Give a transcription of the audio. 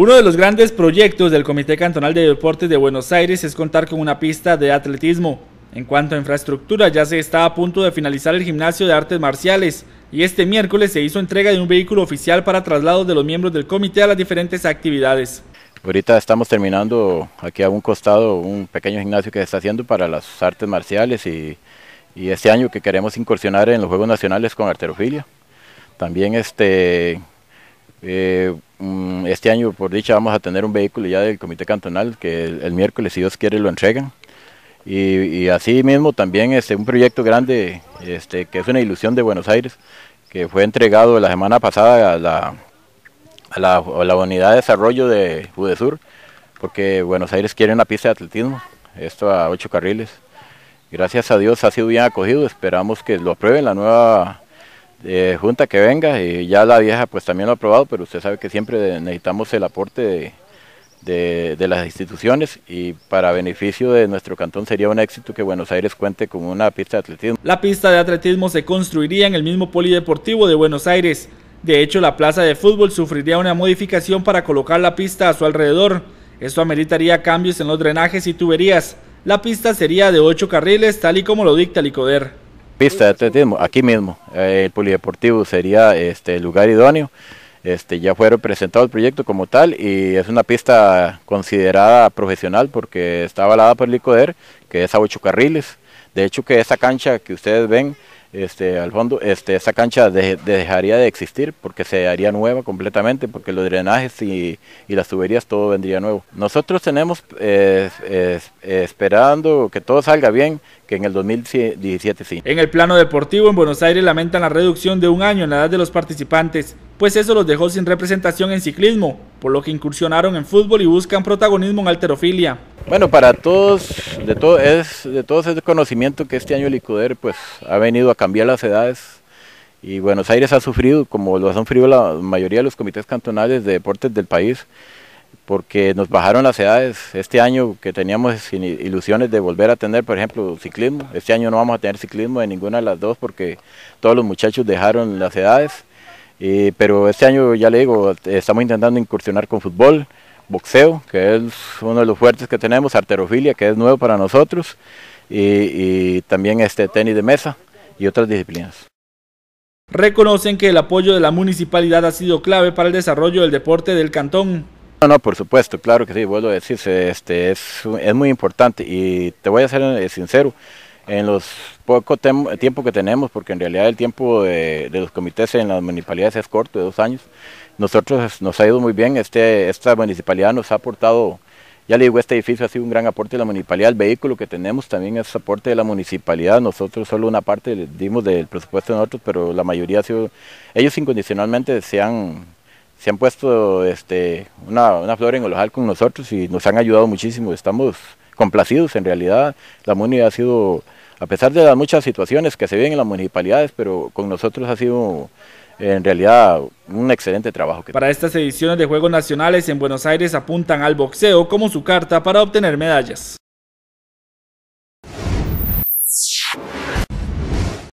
Uno de los grandes proyectos del Comité Cantonal de Deportes de Buenos Aires es contar con una pista de atletismo. En cuanto a infraestructura, ya se está a punto de finalizar el gimnasio de artes marciales y este miércoles se hizo entrega de un vehículo oficial para traslado de los miembros del comité a las diferentes actividades. Ahorita estamos terminando aquí a un costado un pequeño gimnasio que se está haciendo para las artes marciales y, este año que queremos incursionar en los Juegos Nacionales con arterofilia. También este... Eh, Mm, este año, por dicha, vamos a tener un vehículo ya del Comité Cantonal que el, miércoles, si Dios quiere, lo entregan. Y, así mismo también este, un proyecto grande este, que es una ilusión de Buenos Aires, que fue entregado la semana pasada a la, la, unidad de desarrollo de Judesur, porque Buenos Aires quiere una pista de atletismo, esto a ocho carriles. Gracias a Dios ha sido bien acogido, esperamos que lo aprueben la nueva eh, junta que venga, y ya la vieja pues también lo ha probado, pero usted sabe que siempre necesitamos el aporte de, las instituciones y para beneficio de nuestro cantón sería un éxito que Buenos Aires cuente con una pista de atletismo. La pista de atletismo se construiría en el mismo polideportivo de Buenos Aires. De hecho, la plaza de fútbol sufriría una modificación para colocar la pista a su alrededor. Esto ameritaría cambios en los drenajes y tuberías. La pista sería de ocho carriles, tal y como lo dicta el pista de atletismo, aquí mismo. Eh, el polideportivo sería este el lugar idóneo. Este, ya fue presentado el proyecto como tal y es una pista considerada profesional porque está avalada por el ICODER, que es a ocho carriles. De hecho que esta cancha que ustedes ven este, al fondo, este, esa cancha dejaría de existir porque se haría nueva completamente, porque los drenajes y, las tuberías todo vendría nuevo. Nosotros tenemos eh, esperando que todo salga bien, que en el 2017 sí. En el plano deportivo en Buenos Aires lamentan la reducción de un año en la edad de los participantes pues eso los dejó sin representación en ciclismo, por lo que incursionaron en fútbol y buscan protagonismo en alterofilia. Bueno, para todos, de todo es de todos es conocimiento que este año el ICUDER pues ha venido a cambiar las edades y Buenos Aires ha sufrido, como lo han sufrido la mayoría de los comités cantonales de deportes del país, porque nos bajaron las edades. Este año que teníamos ilusiones de volver a tener, por ejemplo, ciclismo, este año no vamos a tener ciclismo de ninguna de las dos porque todos los muchachos dejaron las edades. Eh, pero este año, ya le digo, eh, estamos intentando incursionar con fútbol, boxeo, que es uno de los fuertes que tenemos, arterofilia, que es nuevo para nosotros, y, también este tenis de mesa y otras disciplinas. Reconocen que el apoyo de la municipalidad ha sido clave para el desarrollo del deporte del cantón. No, no, por supuesto, claro que sí, vuelvo a decir, este, es, es muy importante y te voy a ser eh, sincero, en los pocos tiempo que tenemos, porque en realidad el tiempo de, los comités en las municipalidades es corto, de dos años, nosotros nos ha ido muy bien, este, esta municipalidad nos ha aportado, ya le digo, este edificio ha sido un gran aporte de la municipalidad, el vehículo que tenemos también es aporte de la municipalidad, nosotros solo una parte dimos del presupuesto de nosotros, pero la mayoría ha sido, ellos incondicionalmente se han, se han puesto este, una, una flor en el ojal con nosotros y nos han ayudado muchísimo, estamos complacidos en realidad, la MUNI ha sido a pesar de las muchas situaciones que se ven en las municipalidades, pero con nosotros ha sido en realidad un excelente trabajo. Para estas ediciones de Juegos Nacionales en Buenos Aires apuntan al boxeo como su carta para obtener medallas.